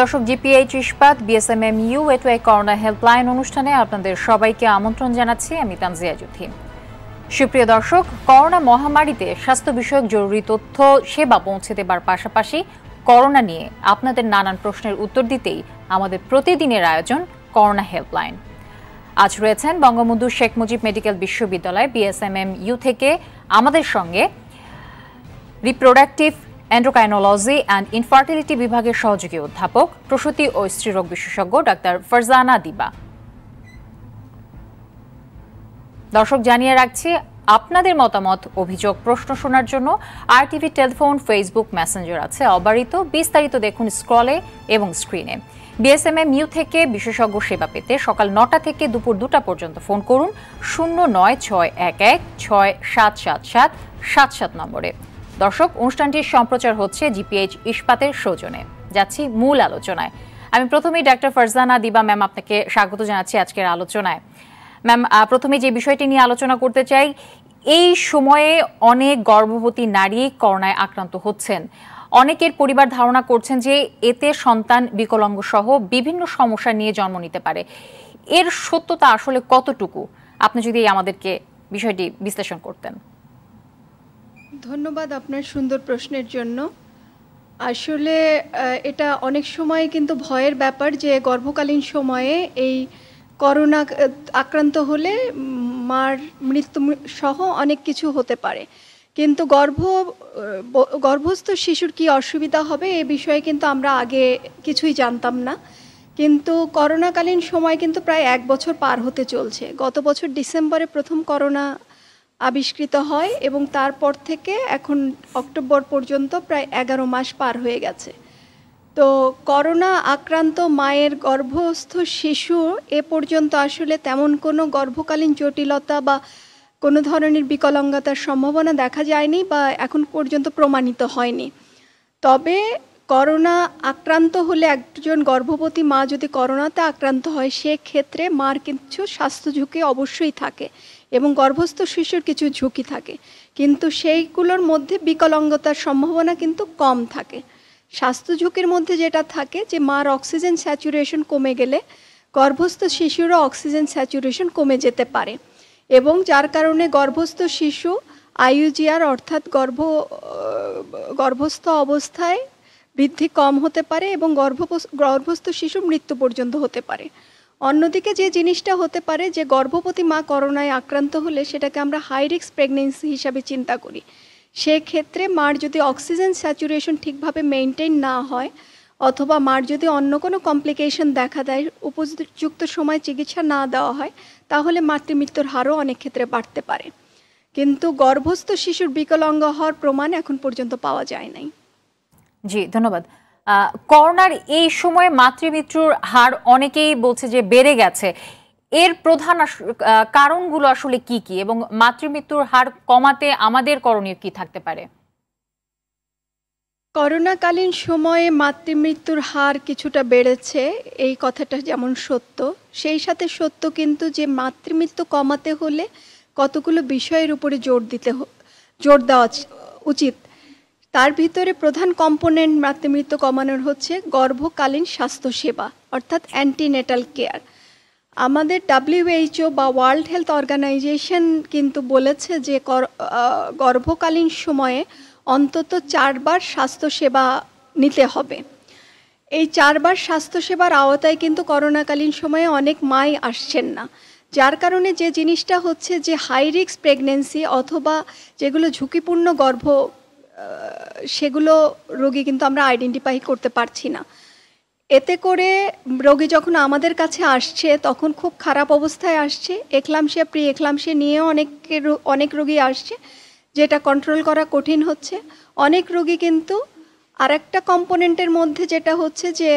দর্শক GPH Ispat BSMM U এটওয়ে corona helpline অনুষ্ঠানে আপনাদের সবাইকে আমন্ত্রণ জানাচ্ছি আমি তানজিয়া জুথি সুপ্রিয় দর্শক করোনা মহামারীতে স্বাস্থ্য বিষয়ক জরুরি তথ্য সেবা পৌঁছে দেবার পাশাপাশি করোনা নিয়ে আপনাদের নানান প্রশ্নের উত্তর দিতেই আমাদের প্রতিদিনের আয়োজন করোনা হেল্পলাইন আজ রয়েছেন বঙ্গবন্ধু শেখ মুজিব মেডিকেল বিশ্ববিদ্যালয় বিএসএমএম ইউ থেকে আমাদের সঙ্গে রিপ্রোডাক্টিভ এন্ড্রোকাইনোলজি অ্যান্ড ইনফার্টিলিটি বিভাগের সহযোগী অধ্যাপক প্রসূতি ও স্ত্রীরোগ বিশেষজ্ঞ ডাক্তার ফরজানা দিবা দর্শক জানিয়ে রাখছি আপনাদের মতামত অভিযোগ প্রশ্ন শোনার জন্য আর টিভি টেলিফোন ফেসবুক মেসেঞ্জার আছে অবারিত বিস্তারিত দেখুন স্ক্রলে এবং স্ক্রিনে বিএসএমএ মিউ থেকে বিশেষজ্ঞ সেবা পেতে সকাল নটা থেকে দুপুর দুটা পর্যন্ত ফোন করুন শূন্য নয় ছয় এক এক ছয় সাত সাত সাত সাত সাত নম্বরে দর্শক অনুষ্ঠানটির সম্প্রচার হচ্ছে জিপিএইচ ইস্পাতের সৌজনে যাচ্ছি মূল আলোচনায় আমি প্রথমেই ডাক্তার ফারজানা দিবা ম্যাম আপনাকে স্বাগত জানাচ্ছি আজকের আলোচনায় ম্যাম প্রথমে যে বিষয়টি নিয়ে আলোচনা করতে চাই এই সময়ে অনেক গর্ভবতী নারী করোনায় আক্রান্ত হচ্ছেন অনেকের পরিবার ধারণা করছেন যে এতে সন্তান বিকলাঙ্গ সহ বিভিন্ন সমস্যা নিয়ে জন্ম নিতে পারে এর সত্যতা আসলে কতটুকু আপনি যদি আমাদেরকে বিষয়টি বিশ্লেষণ করতেন ধন্যবাদ আপনার সুন্দর প্রশ্নের জন্য আসলে এটা অনেক সময় কিন্তু ভয়ের ব্যাপার যে গর্ভকালীন সময়ে এই করোনা আক্রান্ত হলে মার মৃত্যু সহ অনেক কিছু হতে পারে কিন্তু গর্ভ গর্ভস্থ শিশুর কি অসুবিধা হবে এ বিষয়ে কিন্তু আমরা আগে কিছুই জানতাম না কিন্তু করোনাকালীন সময় কিন্তু প্রায় এক বছর পার হতে চলছে গত বছর ডিসেম্বরে প্রথম করোনা আবিষ্কৃত হয় এবং তারপর থেকে এখন অক্টোবর পর্যন্ত প্রায় এগারো মাস পার হয়ে গেছে তো করোনা আক্রান্ত মায়ের গর্ভস্থ শিশু এ পর্যন্ত আসলে তেমন কোনো গর্ভকালীন জটিলতা বা কোনো ধরনের বিকলাঙ্গতার সম্ভাবনা দেখা যায়নি বা এখন পর্যন্ত প্রমাণিত হয়নি তবে করোনা আক্রান্ত হলে একজন গর্ভবতী মা যদি করোনাতে আক্রান্ত হয় সেক্ষেত্রে মার কিছু স্বাস্থ্য ঝুঁকি অবশ্যই থাকে এবং গর্ভস্থ শিশুর কিছু ঝুঁকি থাকে কিন্তু সেইগুলোর মধ্যে বিকলাঙ্গতার সম্ভাবনা কিন্তু কম থাকে স্বাস্থ্য ঝুঁকির মধ্যে যেটা থাকে যে মার অক্সিজেন স্যাচুরেশন কমে গেলে গর্ভস্থ শিশুরও অক্সিজেন স্যাচুরেশন কমে যেতে পারে এবং যার কারণে গর্ভস্থ শিশু আইউজিআর অর্থাৎ গর্ভ গর্ভস্থ অবস্থায় বৃদ্ধি কম হতে পারে এবং গর্ভ গর্ভস্থ শিশু মৃত্যু পর্যন্ত হতে পারে অন্যদিকে যে জিনিসটা হতে পারে যে গর্ভবতী মা করোনায় আক্রান্ত হলে সেটাকে আমরা হাই রিক্স প্রেগনেন্সি হিসাবে চিন্তা করি সেক্ষেত্রে মার যদি অক্সিজেন স্যাচুরেশন ঠিকভাবে মেনটেন না হয় অথবা মার যদি অন্য কোনো কমপ্লিকেশন দেখা দেয় উপযুক্ত সময় চিকিৎসা না দেওয়া হয় তাহলে মাতৃমৃত্যুর হারও অনেক ক্ষেত্রে বাড়তে পারে কিন্তু গর্ভস্থ শিশুর বিকলাঙ্গ হওয়ার প্রমাণ এখন পর্যন্ত পাওয়া যায় নাই জি ধন্যবাদ করোনার এই সময়ে মাতৃমৃত্যুর হার অনেকেই বলছে যে বেড়ে গেছে এর প্রধান কারণগুলো আসলে কি কি এবং মাতৃমৃত্যুর হার কমাতে আমাদের করণীয় কি থাকতে পারে করোনাকালীন সময়ে মাতৃমৃত্যুর হার কিছুটা বেড়েছে এই কথাটা যেমন সত্য সেই সাথে সত্য কিন্তু যে মাতৃমৃত্যু কমাতে হলে কতগুলো বিষয়ের উপরে জোর দিতে জোর দেওয়া উচিত তার ভিতরে প্রধান কম্পোনেন্ট মাতৃমৃত্যু কমানোর হচ্ছে গর্ভকালীন স্বাস্থ্যসেবা অর্থাৎ অ্যান্টিনেটাল কেয়ার আমাদের ডাব্লিউএইচও বা ওয়ার্ল্ড হেলথ অর্গানাইজেশন কিন্তু বলেছে যে গর্ভকালীন সময়ে অন্তত চারবার স্বাস্থ্যসেবা নিতে হবে এই চারবার স্বাস্থ্যসেবার আওতায় কিন্তু করোনাকালীন সময়ে অনেক মাই আসছেন না যার কারণে যে জিনিসটা হচ্ছে যে হাই রিক্স প্রেগনেন্সি অথবা যেগুলো ঝুঁকিপূর্ণ গর্ভ সেগুলো রোগী কিন্তু আমরা আইডেন্টিফাই করতে পারছি না এতে করে রোগী যখন আমাদের কাছে আসছে তখন খুব খারাপ অবস্থায় আসছে একলামশিয়া প্রি একলামশিয়া নিয়েও অনেক অনেক রোগী আসছে যেটা কন্ট্রোল করা কঠিন হচ্ছে অনেক রোগী কিন্তু আর একটা কম্পোনেন্টের মধ্যে যেটা হচ্ছে যে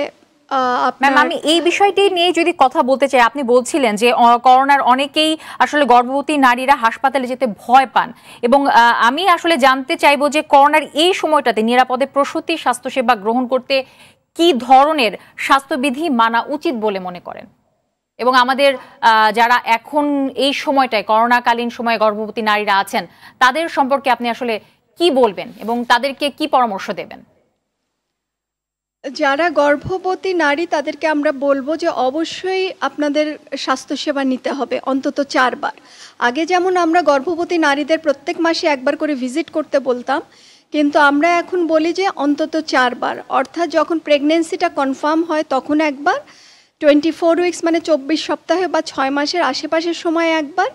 ম্যাম আমি এই বিষয়টি নিয়ে যদি কথা বলতে চাই আপনি বলছিলেন যে করোনার অনেকেই আসলে গর্ভবতী নারীরা হাসপাতালে যেতে ভয় পান এবং আমি আসলে জানতে চাইবো যে করোনার এই সময়টাতে নিরাপদে প্রসূতি স্বাস্থ্যসেবা গ্রহণ করতে কি ধরনের স্বাস্থ্যবিধি মানা উচিত বলে মনে করেন এবং আমাদের যারা এখন এই সময়টায় করোনাকালীন সময়ে গর্ভবতী নারীরা আছেন তাদের সম্পর্কে আপনি আসলে কি বলবেন এবং তাদেরকে কি পরামর্শ দেবেন যারা গর্ভবতী নারী তাদেরকে আমরা বলবো যে অবশ্যই আপনাদের স্বাস্থ্যসেবা নিতে হবে অন্তত চারবার আগে যেমন আমরা গর্ভবতী নারীদের প্রত্যেক মাসে একবার করে ভিজিট করতে বলতাম কিন্তু আমরা এখন বলি যে অন্তত চারবার অর্থাৎ যখন প্রেগনেন্সিটা কনফার্ম হয় তখন একবার টোয়েন্টি ফোর উইক্স মানে চব্বিশ সপ্তাহে বা ছয় মাসের আশেপাশের সময় একবার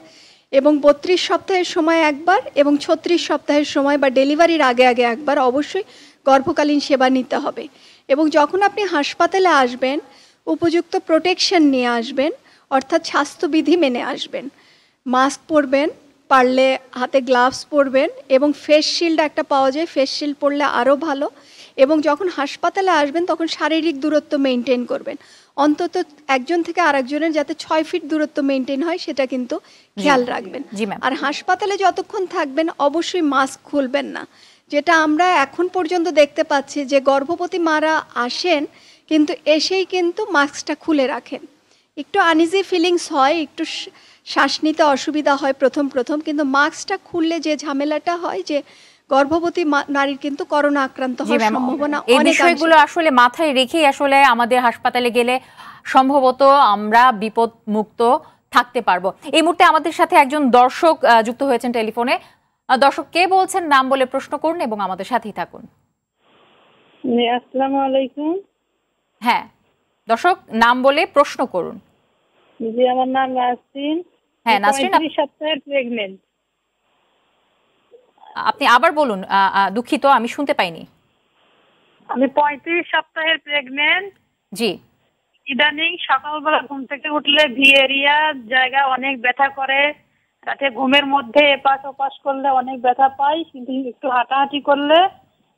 এবং বত্রিশ সপ্তাহের সময় একবার এবং ছত্রিশ সপ্তাহের সময় বা ডেলিভারির আগে আগে একবার অবশ্যই গর্ভকালীন সেবা নিতে হবে এবং যখন আপনি হাসপাতালে আসবেন উপযুক্ত প্রোটেকশন নিয়ে আসবেন অর্থাৎ স্বাস্থ্যবিধি মেনে আসবেন মাস্ক পরবেন পারলে হাতে গ্লাভস পরবেন এবং ফেস শিল্ড একটা পাওয়া যায় ফেস শিল্ড পরলে আরও ভালো এবং যখন হাসপাতালে আসবেন তখন শারীরিক দূরত্ব মেনটেন করবেন অন্তত একজন থেকে আরেকজনের যাতে ছয় ফিট দূরত্ব মেনটেন হয় সেটা কিন্তু খেয়াল রাখবেন আর হাসপাতালে যতক্ষণ থাকবেন অবশ্যই মাস্ক খুলবেন না যেটা আমরা এখন পর্যন্ত দেখতে পাচ্ছি যে গর্ভবতী মারা আসেন কিন্তু এসেই কিন্তু মাস্কটা খুলে রাখেন একটু আনইজি ফিলিংস হয় একটু শ্বাস নিতে অসুবিধা হয় প্রথম প্রথম কিন্তু মাস্কটা খুললে যে ঝামেলাটা হয় যে গর্ভবতী নারীর কিন্তু করোনা আক্রান্ত হওয়ার সম্ভাবনা এই বিষয়গুলো আসলে মাথায় রেখেই আসলে আমাদের হাসপাতালে গেলে সম্ভবত আমরা বিপদ মুক্ত থাকতে পারবো এই মুহূর্তে আমাদের সাথে একজন দর্শক যুক্ত হয়েছেন টেলিফোনে দর্শক কে বলছেন নাম বলে প্রশ্ন করুন এবং আমাদের সাথেই থাকুন আসসালামু আলাইকুম হ্যাঁ দর্শক নাম বলে প্রশ্ন করুন জি আমার নাম নাসরিন হ্যাঁ নাসরিন আপনি সপ্তাহের আপনি আবার বলুন দুঃখিত আমি শুনতে পাইনি আমি 35 সপ্তাহের প্রেগনেন্ট জি ইদানিং সকালবেলা ঘুম থেকে উঠলে ভিয়েরিয়া জায়গা অনেক ব্যথা করে রাতে ঘুমের মধ্যে এপাশ ওপাশ করলে অনেক ব্যথা পাই কিন্তু একটু হাঁটাহাঁটি করলে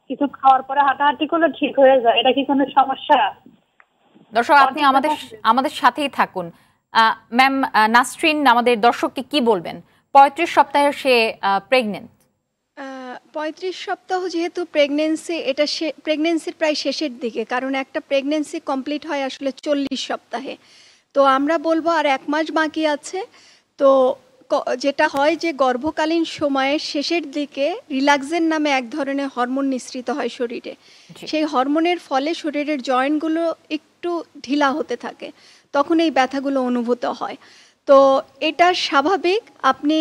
কিছু খাওয়ার পরে হাঁটাহাঁটি করলে ঠিক হয়ে যায় এটা কি কোনো সমস্যা দর্শক আপনি আমাদের আমাদের সাথেই থাকুন ম্যাম নাসরিন আমাদের দর্শককে কি বলবেন পঁয়ত্রিশ সপ্তাহে সে প্রেগনেন্ট পঁয়ত্রিশ সপ্তাহ যেহেতু প্রেগনেন্সি এটা প্রেগনেন্সির প্রায় শেষের দিকে কারণ একটা প্রেগনেন্সি কমপ্লিট হয় আসলে চল্লিশ সপ্তাহে তো আমরা বলবো আর এক মাস বাকি আছে তো যেটা হয় যে গর্ভকালীন সময়ের শেষের দিকে রিল্যাক্সের নামে এক ধরনের হরমোন নিঃসৃত হয় শরীরে সেই হরমোনের ফলে শরীরের জয়েন্টগুলো একটু ঢিলা হতে থাকে তখন এই ব্যথাগুলো অনুভূত হয় তো এটা স্বাভাবিক আপনি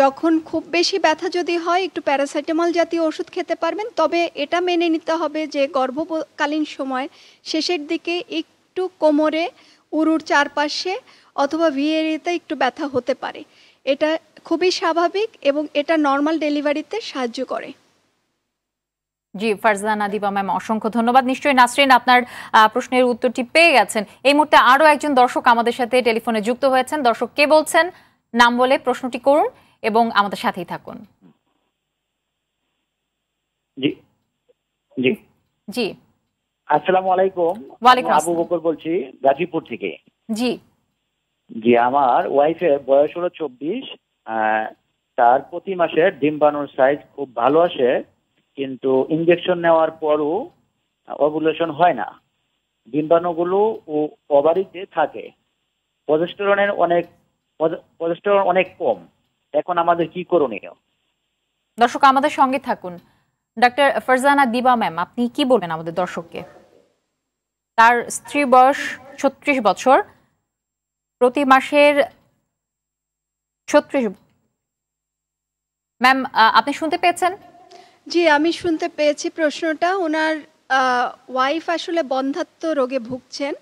যখন খুব বেশি ব্যথা যদি হয় একটু প্যারাসিটামল জাতীয় ওষুধ খেতে পারবেন তবে এটা মেনে নিতে হবে যে গর্ভকালীন সময় শেষের দিকে একটু কোমরে উরুর চারপাশে অথবা ভিএরিতে একটু ব্যথা হতে পারে এটা খুবই স্বাভাবিক এবং এটা নর্মাল ডেলিভারিতে সাহায্য করে জি ফারজানা দিবা ম্যাম অসংখ্য ধন্যবাদ নিশ্চয়ই নাসরিন আপনার প্রশ্নের উত্তরটি পেয়ে গেছেন এই মুহূর্তে আরও একজন দর্শক আমাদের সাথে টেলিফোনে যুক্ত হয়েছেন দর্শক কে বলছেন নাম বলে প্রশ্নটি করুন এবং আমাদের সাথেই থাকুন জি জি জি আসসালামু আলাইকুম ওয়ালাইকুম আবু বকর বলছি গাজীপুর থেকে জি জি আমার ওয়াইফের বয়স হলো চব্বিশ তার প্রতি মাসে ডিম্বাণুর সাইজ খুব ভালো আসে কিন্তু ইঞ্জেকশন নেওয়ার পরও অবুলেশন হয় না ডিম্বাণুগুলো ও ওভারিতে থাকে প্রজেস্টেরনের অনেক প্রজেস্টেরন অনেক কম এখন আমাদের কি করণীয় দর্শক আমাদের সঙ্গে থাকুন ডাক্তার ফারজানা দিবা ম্যাম আপনি কি বলবেন আমাদের দর্শককে তার স্ত্রী বয়স ছত্রিশ বছর প্রতি মাসের ছত্রিশ ম্যাম আপনি শুনতে পেয়েছেন জি আমি শুনতে পেয়েছি প্রশ্নটা ওনার ওয়াইফ আসলে বন্ধাত্ম রোগে ভুগছেন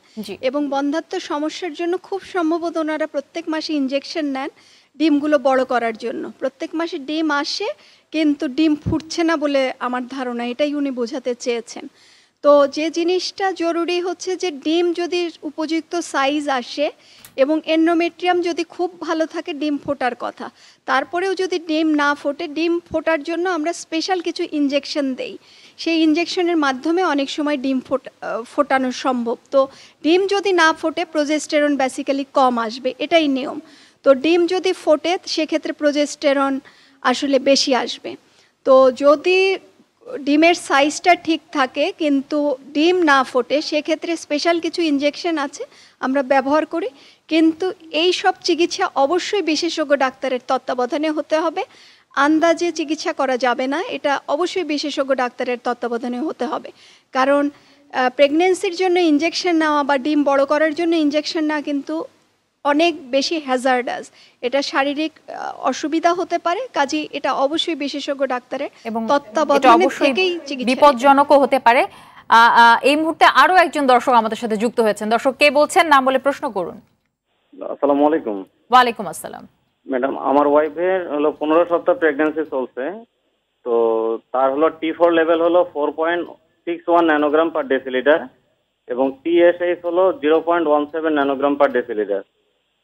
এবং বন্ধাত্ম সমস্যার জন্য খুব সম্ভবত ওনারা প্রত্যেক মাসে ইনজেকশন নেন ডিমগুলো বড় করার জন্য প্রত্যেক মাসে ডিম আসে কিন্তু ডিম ফুটছে না বলে আমার ধারণা এটাই উনি বোঝাতে চেয়েছেন তো যে জিনিসটা জরুরি হচ্ছে যে ডিম যদি উপযুক্ত সাইজ আসে এবং এন্ডোমেট্রিয়াম যদি খুব ভালো থাকে ডিম ফোটার কথা তারপরেও যদি ডিম না ফোটে ডিম ফোটার জন্য আমরা স্পেশাল কিছু ইঞ্জেকশন দেই সেই ইঞ্জেকশনের মাধ্যমে অনেক সময় ডিম ফোটানো সম্ভব তো ডিম যদি না ফোটে প্রোজেস্টেরন বেসিক্যালি কম আসবে এটাই নিয়ম তো ডিম যদি ফোটে সেক্ষেত্রে প্রোজেস্টেরন আসলে বেশি আসবে তো যদি ডিমের সাইজটা ঠিক থাকে কিন্তু ডিম না ফোটে সেক্ষেত্রে স্পেশাল কিছু ইঞ্জেকশন আছে আমরা ব্যবহার করি কিন্তু এই সব চিকিৎসা অবশ্যই বিশেষজ্ঞ ডাক্তারের তত্ত্বাবধানে হতে হবে আন্দাজে চিকিৎসা করা যাবে না এটা অবশ্যই বিশেষজ্ঞ ডাক্তারের তত্ত্বাবধানে হতে হবে কারণ প্রেগনেন্সির জন্য ইঞ্জেকশন নেওয়া বা ডিম বড় করার জন্য ইঞ্জেকশন না কিন্তু অনেক বেশি হ্যাজার্ডাস এটা শারীরিক অসুবিধা হতে পারে কাজী এটা অবশ্যই বিশেষজ্ঞ ডাক্তারের তত্ত্বাবধানে থেকেই বিপজ্জনকও হতে পারে এই মুহূর্তে আরো একজন দর্শক আমাদের সাথে যুক্ত হয়েছেন দর্শক কে বলছেন নাম বলে প্রশ্ন করুন আসসালামু আলাইকুম ওয়ালাইকুম আসসালাম ম্যাডাম আমার ওয়াইফের হলো পনেরো সপ্তাহ প্রেগন্যান্সি চলছে তো তার হলো টি ফোর লেভেল হলো four point six one nanogram per decilitre এবং টিএসএইচ হলো zero point one seven nanogram per decilitre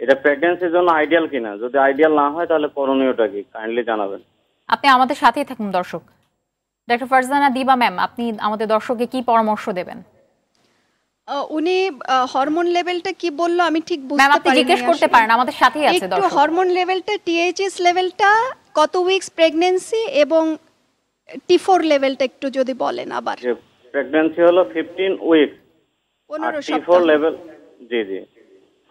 এটা প্রেগন্যান্সির জন্য আইডিয়াল কিনা যদি আইডিয়াল না হয় তাহলে করণীয়টা কি কাইন্ডলি জানাবেন আপনি আমাদের সাথেই থাকুন দর্শক ডক্টর ফারজানা দিবা ম্যাম আপনি আমাদের দর্শককে কি পরামর্শ দেবেন উনি হরমোন লেভেলটা কি বললো আমি ঠিক বুঝতে পারিনি আপনি জিজ্ঞেস করতে পারেন আমাদের সাথেই আছে দর্শক হরমোন লেভেলটা টিএইচএস লেভেলটা কত উইকস প্রেগন্যান্সি এবং টি4 লেভেলটা একটু যদি বলেন আবার প্রেগন্যান্সি হলো 15 উইক 15 সপ্তাহ level G G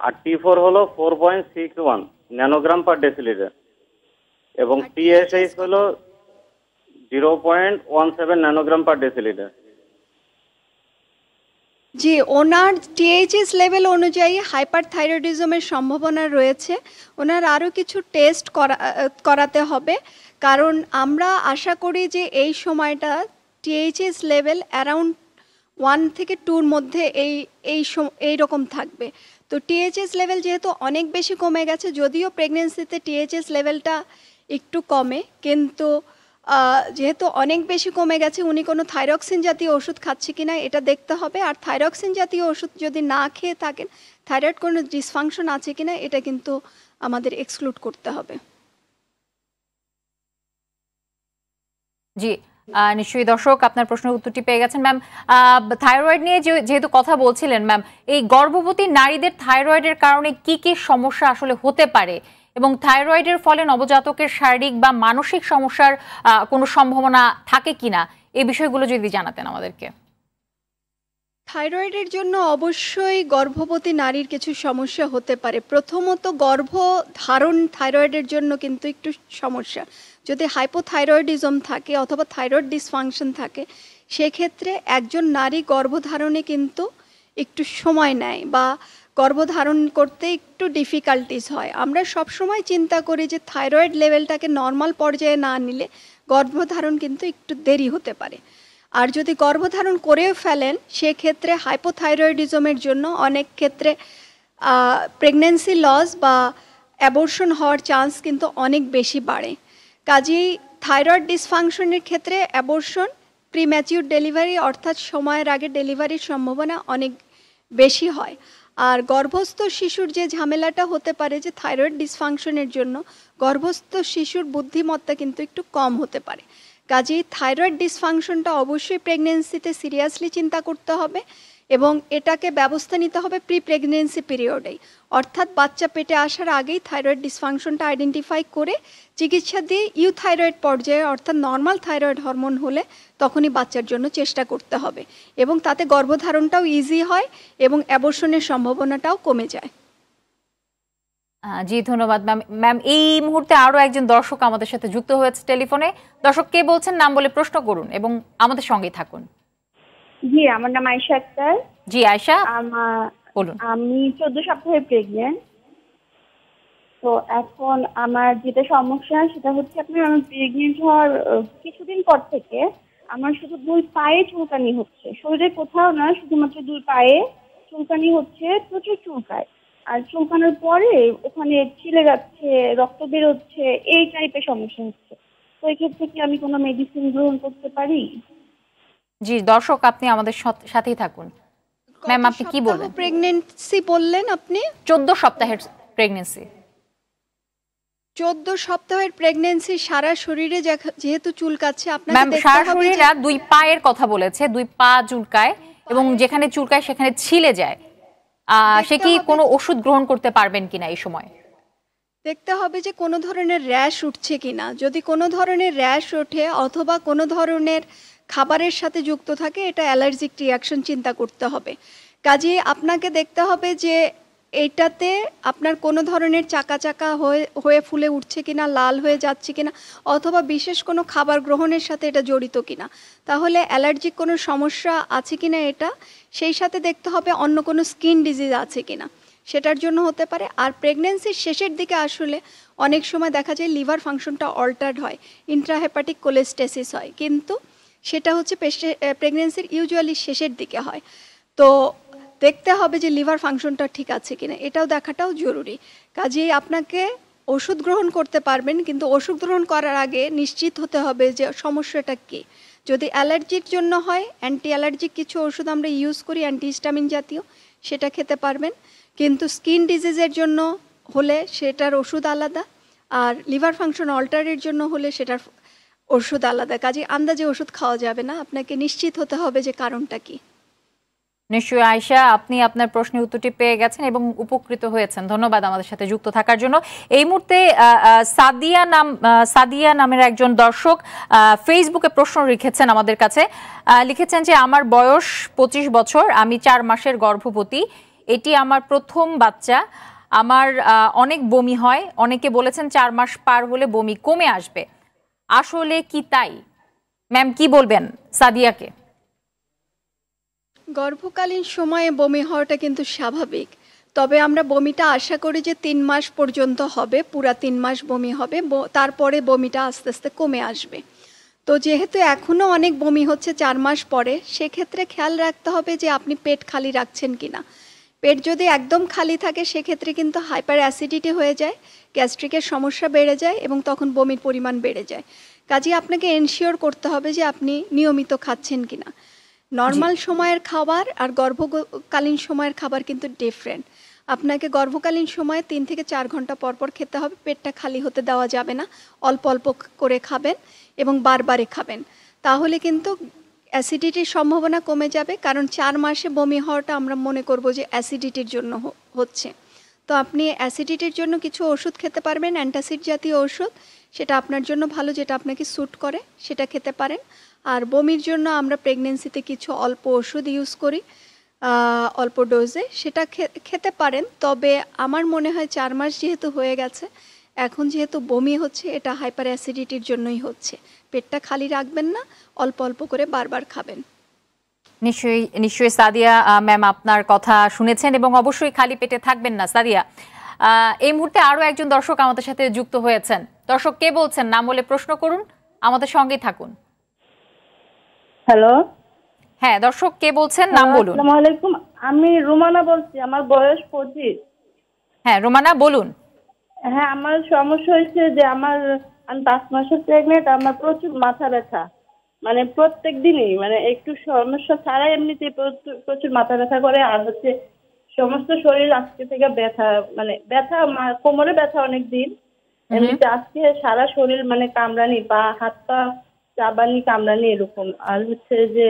R T four হলো four point six one nanogram per decilitre এবং টিএসএইচ হলো zero point one seven nanogram per decilitre জি ওনার টিএইচএস লেভেল অনুযায়ী হাইপার থাইরয়েডিজমের সম্ভাবনা রয়েছে ওনার আরও কিছু টেস্ট করা করাতে হবে কারণ আমরা আশা করি যে এই সময়টা টিএইচএস লেভেল অ্যারাউন্ড ওয়ান থেকে টুর মধ্যে এই এই রকম থাকবে তো টিএইচএস লেভেল যেহেতু অনেক বেশি কমে গেছে যদিও প্রেগনেন্সিতে টিএইচএস লেভেলটা একটু কমে কিন্তু যেহেতু অনেক বেশি কমে গেছে উনি কোনো থাইরক্সিন জাতীয় ওষুধ খাচ্ছে কি না এটা দেখতে হবে আর থাইরক্সিন জাতীয় ওষুধ যদি না খেয়ে থাকেন থাইরয়েড কোনো ডিসফাংশন আছে কি না এটা কিন্তু আমাদের এক্সক্লুড করতে হবে জি নিশ্চয়ই দর্শক আপনার প্রশ্নের উত্তরটি পেয়ে গেছেন ম্যাম থাইরয়েড নিয়ে যেহেতু কথা বলছিলেন ম্যাম এই গর্ভবতী নারীদের থাইরয়েডের কারণে কি কি সমস্যা আসলে হতে পারে এবং থাইরয়েডের ফলে নবজাতকের শারীরিক বা মানসিক সমস্যার কোনো সম্ভাবনা থাকে কিনা এই বিষয়গুলো যদি জানাতেন আমাদেরকে থাইরয়েডের জন্য অবশ্যই গর্ভবতী নারীর কিছু সমস্যা হতে পারে প্রথমত গর্ভ ধারণ থাইরয়েডের জন্য কিন্তু একটু সমস্যা যদি হাইপোথাইরয়েডিজম থাকে অথবা থাইরয়েড ডিসফাংশন থাকে সেক্ষেত্রে একজন নারী গর্ভধারণে কিন্তু একটু সময় নেয় বা গর্ভধারণ করতে একটু ডিফিকাল্টিস হয় আমরা সব সময় চিন্তা করি যে থাইরয়েড লেভেলটাকে নর্মাল পর্যায়ে না নিলে গর্ভধারণ কিন্তু একটু দেরি হতে পারে আর যদি গর্ভধারণ করেও ফেলেন সেক্ষেত্রে হাইপোথাইরয়েডিজমের জন্য অনেক ক্ষেত্রে প্রেগনেন্সি লস বা অ্যাবর্শন হওয়ার চান্স কিন্তু অনেক বেশি বাড়ে কাজেই থাইরয়েড ডিসফাংশনের ক্ষেত্রে অ্যাবর্শন প্রিম্যাচিউর ডেলিভারি অর্থাৎ সময়ের আগে ডেলিভারির সম্ভাবনা অনেক বেশি হয় আর গর্ভস্থ শিশুর যে ঝামেলাটা হতে পারে যে থাইরয়েড ডিসফাংশনের জন্য গর্ভস্থ শিশুর বুদ্ধিমত্তা কিন্তু একটু কম হতে পারে কাজেই থাইরয়েড ডিসফাংশনটা অবশ্যই প্রেগনেন্সিতে সিরিয়াসলি চিন্তা করতে হবে এবং এটাকে ব্যবস্থা নিতে হবে প্রি প্রেগনেন্সি পিরিয়ডেই অর্থাৎ বাচ্চা পেটে আসার আগেই থাইরয়েড ডিসফাংশনটা আইডেন্টিফাই করে চিকিৎসা দিয়ে ইউথাইরয়েড পর্যায়ে অর্থাৎ নর্মাল থাইরয়েড হরমোন হলে তখনই বাচ্চার জন্য চেষ্টা করতে হবে এবং তাতে গর্ভধারণটাও ইজি হয় এবং অ্যাবর্ষণের সম্ভাবনাটাও কমে যায় জি ধন্যবাদ ম্যাম ম্যাম এই মুহূর্তে আরও একজন দর্শক আমাদের সাথে যুক্ত হয়েছে টেলিফোনে দর্শক কে বলছেন নাম বলে প্রশ্ন করুন এবং আমাদের সঙ্গে থাকুন জি আমার নাম আয়েশা আক্তার জি আয়েশা বলুন আমি চোদ্দ সপ্তাহে প্রেগনেন্ট তো এখন আমার যেটা সমস্যা সেটা হচ্ছে আপনার আমি প্রেগনেন্ট হওয়ার কিছুদিন পর থেকে আমার শুধু দুই পায়ে চুলকানি হচ্ছে শরীরে কোথাও না শুধুমাত্র দুই পায়ে চুলকানি হচ্ছে প্রচুর চুলকায় আর চুলকানোর পরে ওখানে ছিলে যাচ্ছে রক্ত বেরোচ্ছে এই টাইপের সমস্যা হচ্ছে তো এক্ষেত্রে কি আমি কোনো মেডিসিন গ্রহণ করতে পারি জি দর্শক আপনি আমাদের সাথেই থাকুন ম্যাম আপনি কি বলবেন প্রেগনেন্সি বললেন আপনি চোদ্দ সপ্তাহের প্রেগনেন্সি চোদ্দ সপ্তাহের প্রেগনেন্সি সারা শরীরে যেহেতু চুলকাচ্ছে আপনার সারা শরীরে দুই পায়ের কথা বলেছে দুই পা চুলকায় এবং যেখানে চুলকায় সেখানে ছিলে যায় সে কি কোনো ওষুধ গ্রহণ করতে পারবেন কিনা এই সময় দেখতে হবে যে কোনো ধরনের র্যাশ উঠছে কিনা যদি কোনো ধরনের র্যাশ ওঠে অথবা কোনো ধরনের খাবারের সাথে যুক্ত থাকে এটা অ্যালার্জিক রিয়াকশন চিন্তা করতে হবে কাজে আপনাকে দেখতে হবে যে এটাতে আপনার কোনো ধরনের চাকা চাকা হয়ে হয়ে ফুলে উঠছে কিনা লাল হয়ে যাচ্ছে কিনা অথবা বিশেষ কোনো খাবার গ্রহণের সাথে এটা জড়িত কিনা তাহলে অ্যালার্জিক কোনো সমস্যা আছে কিনা এটা সেই সাথে দেখতে হবে অন্য কোনো স্কিন ডিজিজ আছে কিনা সেটার জন্য হতে পারে আর প্রেগনেন্সির শেষের দিকে আসলে অনেক সময় দেখা যায় লিভার ফাংশনটা অল্টার্ড হয় ইন্ট্রাহেপাটিক কোলেস্টেসিস হয় কিন্তু সেটা হচ্ছে প্রেগনেন্সির ইউজুয়ালি শেষের দিকে হয় তো দেখতে হবে যে লিভার ফাংশনটা ঠিক আছে কিনা এটাও দেখাটাও জরুরি কাজেই আপনাকে ওষুধ গ্রহণ করতে পারবেন কিন্তু ওষুধ গ্রহণ করার আগে নিশ্চিত হতে হবে যে সমস্যাটা কী যদি অ্যালার্জির জন্য হয় অ্যান্টি অ্যালার্জিক কিছু ওষুধ আমরা ইউজ করি অ্যান্টিহিস্টামিন জাতীয় সেটা খেতে পারবেন কিন্তু স্কিন ডিজিজের জন্য হলে সেটার ওষুধ আলাদা আর লিভার ফাংশন অল্টারের জন্য হলে সেটার ওষুধ আলাদা কাজে আন্দাজে ওষুধ খাওয়া যাবে না আপনাকে নিশ্চিত হতে হবে যে কারণটা কী নিশ্চয়ই আয়সা আপনি আপনার প্রশ্নের উত্তরটি পেয়ে গেছেন এবং উপকৃত হয়েছেন ধন্যবাদ আমাদের সাথে যুক্ত থাকার জন্য এই মুহূর্তে সাদিয়া নাম সাদিয়া নামের একজন দর্শক ফেসবুকে প্রশ্ন লিখেছেন আমাদের কাছে লিখেছেন যে আমার বয়স ২৫ বছর আমি চার মাসের গর্ভবতী এটি আমার প্রথম বাচ্চা আমার অনেক বমি হয় অনেকে বলেছেন চার মাস পার হলে বমি কমে আসবে আসলে কি তাই ম্যাম কি বলবেন সাদিয়াকে গর্ভকালীন সময়ে বমি হওয়াটা কিন্তু স্বাভাবিক তবে আমরা বমিটা আশা করি যে তিন মাস পর্যন্ত হবে পুরা তিন মাস বমি হবে তারপরে বমিটা আস্তে আস্তে কমে আসবে তো যেহেতু এখনও অনেক বমি হচ্ছে চার মাস পরে সেক্ষেত্রে খেয়াল রাখতে হবে যে আপনি পেট খালি রাখছেন কি না পেট যদি একদম খালি থাকে সেক্ষেত্রে কিন্তু হাইপার অ্যাসিডিটি হয়ে যায় গ্যাস্ট্রিকের সমস্যা বেড়ে যায় এবং তখন বমির পরিমাণ বেড়ে যায় কাজে আপনাকে এনশিওর করতে হবে যে আপনি নিয়মিত খাচ্ছেন কি না নর্মাল সময়ের খাবার আর গর্ভকালীন সময়ের খাবার কিন্তু ডিফারেন্ট আপনাকে গর্ভকালীন সময়ে তিন থেকে চার ঘন্টা পরপর খেতে হবে পেটটা খালি হতে দেওয়া যাবে না অল্প অল্প করে খাবেন এবং বারবারে খাবেন তাহলে কিন্তু অ্যাসিডিটির সম্ভাবনা কমে যাবে কারণ চার মাসে বমি হওয়াটা আমরা মনে করব যে অ্যাসিডিটির জন্য হচ্ছে তো আপনি অ্যাসিডিটির জন্য কিছু ওষুধ খেতে পারবেন অ্যান্টাসিড জাতীয় ওষুধ সেটা আপনার জন্য ভালো যেটা আপনাকে স্যুট করে সেটা খেতে পারেন আর বমির জন্য আমরা প্রেগনেন্সিতে কিছু অল্প ওষুধ ইউজ করি অল্প ডোজে সেটা খেতে পারেন তবে আমার মনে হয় চার মাস যেহেতু হয়ে গেছে এখন যেহেতু বমি হচ্ছে এটা হাইপার অ্যাসিডিটির জন্যই হচ্ছে পেটটা খালি রাখবেন না অল্প অল্প করে বারবার খাবেন নিশ্চয়ই নিশ্চয়ই সাদিয়া ম্যাম আপনার কথা শুনেছেন এবং অবশ্যই খালি পেটে থাকবেন না সাদিয়া এই মুহূর্তে আরও একজন দর্শক আমাদের সাথে যুক্ত হয়েছেন দর্শক কে বলছেন নাম বলে প্রশ্ন করুন আমাদের সঙ্গেই থাকুন হ্যালো হ্যাঁ দর্শক কে বলছেন নাম বলুন আমি রুমানা বলছি আমার বয়স পঁচিশ হ্যাঁ রুমানা বলুন হ্যাঁ আমার সমস্যা হয়েছে যে আমার আমি পাঁচ মাসের প্রেগনেন্ট আমার প্রচুর মাথা ব্যথা মানে প্রত্যেক দিনই মানে একটু সমস্যা ছাড়া এমনিতে প্রচুর মাথা ব্যথা করে আর হচ্ছে সমস্ত শরীর আজকে থেকে ব্যথা মানে ব্যথা কোমরে ব্যথা অনেক দিন এমনিতে আজকে সারা শরীর মানে কামড়ানি পা হাত পা চাবানি কামড়ানি এরকম আর হচ্ছে যে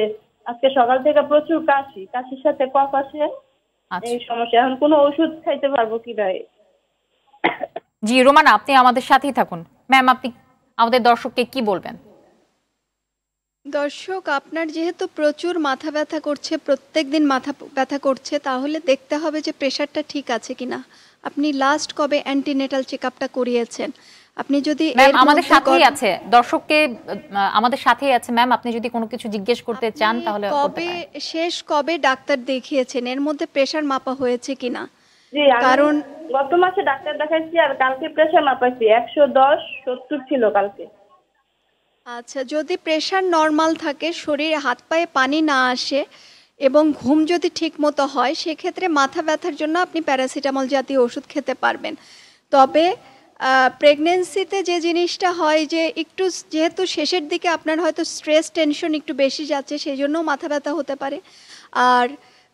আজকে সকাল থেকে প্রচুর কাশি কাশির সাথে কফ আসে আচ্ছা। এই সমস্যা এখন কোনো ওষুধ খাইতে পারবো কি না জি রোমান আপনি আমাদের সাথেই থাকুন ম্যাম আপনি আমাদের দর্শককে কি বলবেন দর্শক আপনার যেহেতু প্রচুর মাথা ব্যথা করছে প্রত্যেক দিন মাথা ব্যথা করছে তাহলে দেখতে হবে যে প্রেশারটা ঠিক আছে কিনা আপনি লাস্ট কবে অ্যান্টিনেটাল চেক আপটা করিয়েছেন আপনি যদি আমাদের সাথেই আছে দর্শককে আমাদের সাথেই আছে ম্যাম আপনি যদি কোনো কিছু জিজ্ঞেস করতে চান তাহলে কবে শেষ কবে ডাক্তার দেখিয়েছেন এর মধ্যে প্রেসার মাপা হয়েছে কিনা কারণ গত মাসে ডাক্তার দেখাইছি আর কালকে প্রেসার মাপাইছি 110 70 ছিল কালকে আচ্ছা যদি প্রেশার নর্মাল থাকে শরীরে হাত পায়ে পানি না আসে এবং ঘুম যদি ঠিক মতো হয় সেক্ষেত্রে মাথা ব্যথার জন্য আপনি প্যারাসিটামল জাতীয় ওষুধ খেতে পারবেন তবে প্রেগনেন্সিতে যে জিনিসটা হয় যে একটু যেহেতু শেষের দিকে আপনার হয়তো স্ট্রেস টেনশন একটু বেশি যাচ্ছে সেই জন্যও মাথা ব্যথা হতে পারে আর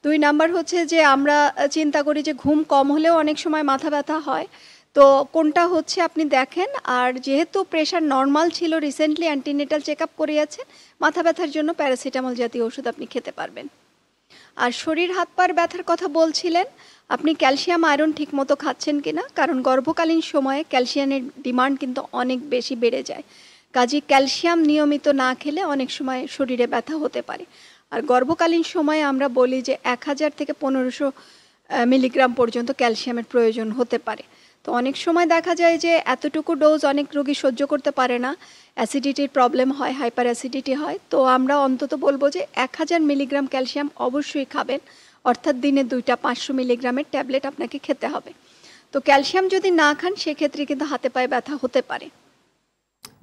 দুই নাম্বার হচ্ছে যে আমরা চিন্তা করি যে ঘুম কম হলেও অনেক সময় মাথা ব্যথা হয় তো কোনটা হচ্ছে আপনি দেখেন আর যেহেতু প্রেশার নর্মাল ছিল রিসেন্টলি অ্যান্টিনেটাল চেক আপ করিয়াছেন মাথা ব্যথার জন্য প্যারাসিটামল জাতীয় ওষুধ আপনি খেতে পারবেন আর শরীর হাত পার ব্যথার কথা বলছিলেন আপনি ক্যালসিয়াম আয়রন ঠিক মতো খাচ্ছেন কি না কারণ গর্ভকালীন সময়ে ক্যালসিয়ামের ডিমান্ড কিন্তু অনেক বেশি বেড়ে যায় কাজে ক্যালসিয়াম নিয়মিত না খেলে অনেক সময় শরীরে ব্যথা হতে পারে আর গর্ভকালীন সময়ে আমরা বলি যে এক হাজার থেকে পনেরোশো মিলিগ্রাম পর্যন্ত ক্যালসিয়ামের প্রয়োজন হতে পারে তো অনেক সময় দেখা যায় যে এতটুকু ডোজ অনেক রোগী সহ্য করতে পারে না অ্যাসিডিটির প্রবলেম হয় হাইপার অ্যাসিডিটি হয় তো আমরা অন্তত বলবো যে এক হাজার মিলিগ্রাম ক্যালসিয়াম অবশ্যই খাবেন অর্থাৎ দিনে দুইটা পাঁচশো মিলিগ্রামের ট্যাবলেট আপনাকে খেতে হবে তো ক্যালসিয়াম যদি না খান সেক্ষেত্রে কিন্তু হাতে পায়ে ব্যথা হতে পারে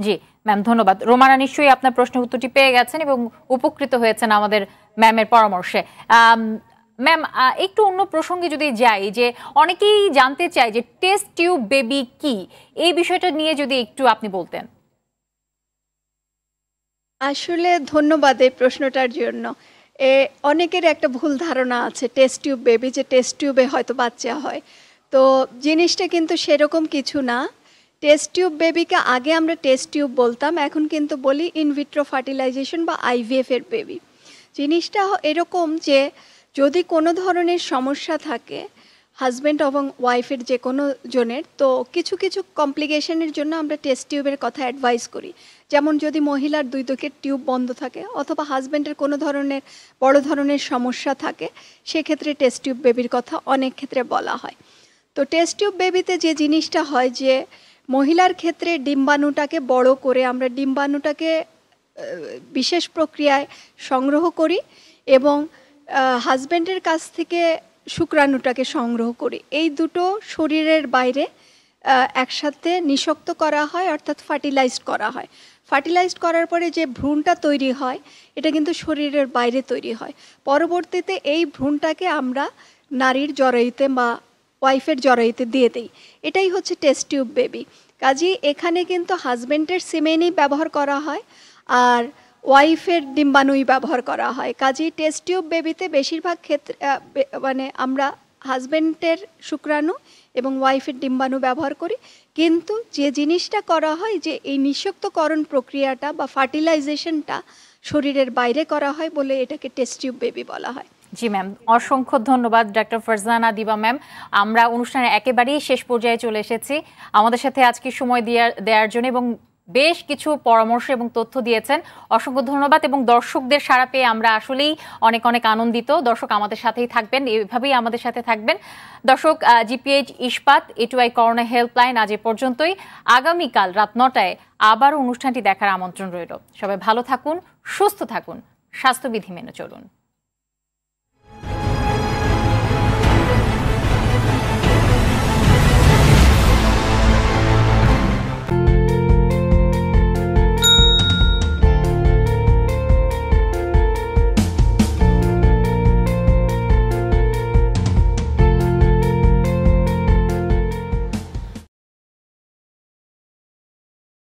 জি ম্যাম ধন্যবাদ রোমানা নিশ্চয়ই আপনার প্রশ্নের উত্তরটি পেয়ে গেছেন এবং উপকৃত হয়েছেন আমাদের ম্যামের পরামর্শে ম্যাম একটু অন্য প্রসঙ্গে যদি যাই যে অনেকেই জানতে চায় যে টেস্ট টিউব বেবি কি এই বিষয়টা নিয়ে যদি একটু আপনি বলতেন আসলে ধন্যবাদ এই প্রশ্নটার জন্য এ অনেকের একটা ভুল ধারণা আছে টেস্ট টিউব বেবি যে টেস্ট টিউবে হয়তো বাচ্চা হয় তো জিনিসটা কিন্তু সেরকম কিছু না টেস্ট টিউব বেবিকে আগে আমরা টেস্ট টিউব বলতাম এখন কিন্তু বলি ইনভিট্রো ফার্টিলাইজেশন বা আইভিএফ এর বেবি জিনিসটা এরকম যে যদি কোনো ধরনের সমস্যা থাকে হাজব্যান্ড এবং ওয়াইফের যে কোনো জনের তো কিছু কিছু কমপ্লিকেশনের জন্য আমরা টেস্ট টিউবের কথা অ্যাডভাইস করি যেমন যদি মহিলার দুই দুকের টিউব বন্ধ থাকে অথবা হাজব্যান্ডের কোনো ধরনের বড় ধরনের সমস্যা থাকে সেক্ষেত্রে টেস্ট টিউব বেবির কথা অনেক ক্ষেত্রে বলা হয় তো টেস্ট টিউব বেবিতে যে জিনিসটা হয় যে মহিলার ক্ষেত্রে ডিম্বাণুটাকে বড় করে আমরা ডিম্বাণুটাকে বিশেষ প্রক্রিয়ায় সংগ্রহ করি এবং হাজব্যান্ডের কাছ থেকে শুক্রাণুটাকে সংগ্রহ করি এই দুটো শরীরের বাইরে একসাথে নিষক্ত করা হয় অর্থাৎ ফার্টিলাইজড করা হয় ফার্টিলাইজড করার পরে যে ভ্রূণটা তৈরি হয় এটা কিন্তু শরীরের বাইরে তৈরি হয় পরবর্তীতে এই ভ্রূণটাকে আমরা নারীর জরাইতে বা ওয়াইফের জরাইতে দিয়ে দিই এটাই হচ্ছে টেস্ট টিউব বেবি কাজেই এখানে কিন্তু হাজব্যান্ডের সিমেনই ব্যবহার করা হয় আর ওয়াইফের ডিম্বাণুই ব্যবহার করা হয় কাজেই টেস্ট টিউব বেবিতে বেশিরভাগ ক্ষেত্রে মানে আমরা হাজব্যান্ডের শুক্রাণু এবং ওয়াইফের ডিম্বাণু ব্যবহার করি কিন্তু যে জিনিসটা করা হয় যে এই নিঃশক্তকরণ প্রক্রিয়াটা বা ফার্টিলাইজেশনটা শরীরের বাইরে করা হয় বলে এটাকে টেস্ট টিউব বেবি বলা হয় জি ম্যাম অসংখ্য ধন্যবাদ ডক্টর ফারজানা দিবা ম্যাম আমরা অনুষ্ঠানের একেবারেই শেষ পর্যায়ে চলে এসেছি আমাদের সাথে আজকে সময় দেওয়ার দেওয়ার জন্য এবং বেশ কিছু পরামর্শ এবং তথ্য দিয়েছেন অসংখ্য ধন্যবাদ এবং দর্শকদের সারা পেয়ে আমরা আসলেই অনেক অনেক আনন্দিত দর্শক আমাদের সাথেই থাকবেন এভাবেই আমাদের সাথে থাকবেন দর্শক জিপিএইচ ইস্পাত এটুআই করোনা হেল্পলাইন আজ এ পর্যন্তই আগামীকাল রাত নটায় আবার অনুষ্ঠানটি দেখার আমন্ত্রণ রইল সবাই ভালো থাকুন সুস্থ থাকুন স্বাস্থ্যবিধি মেনে চলুন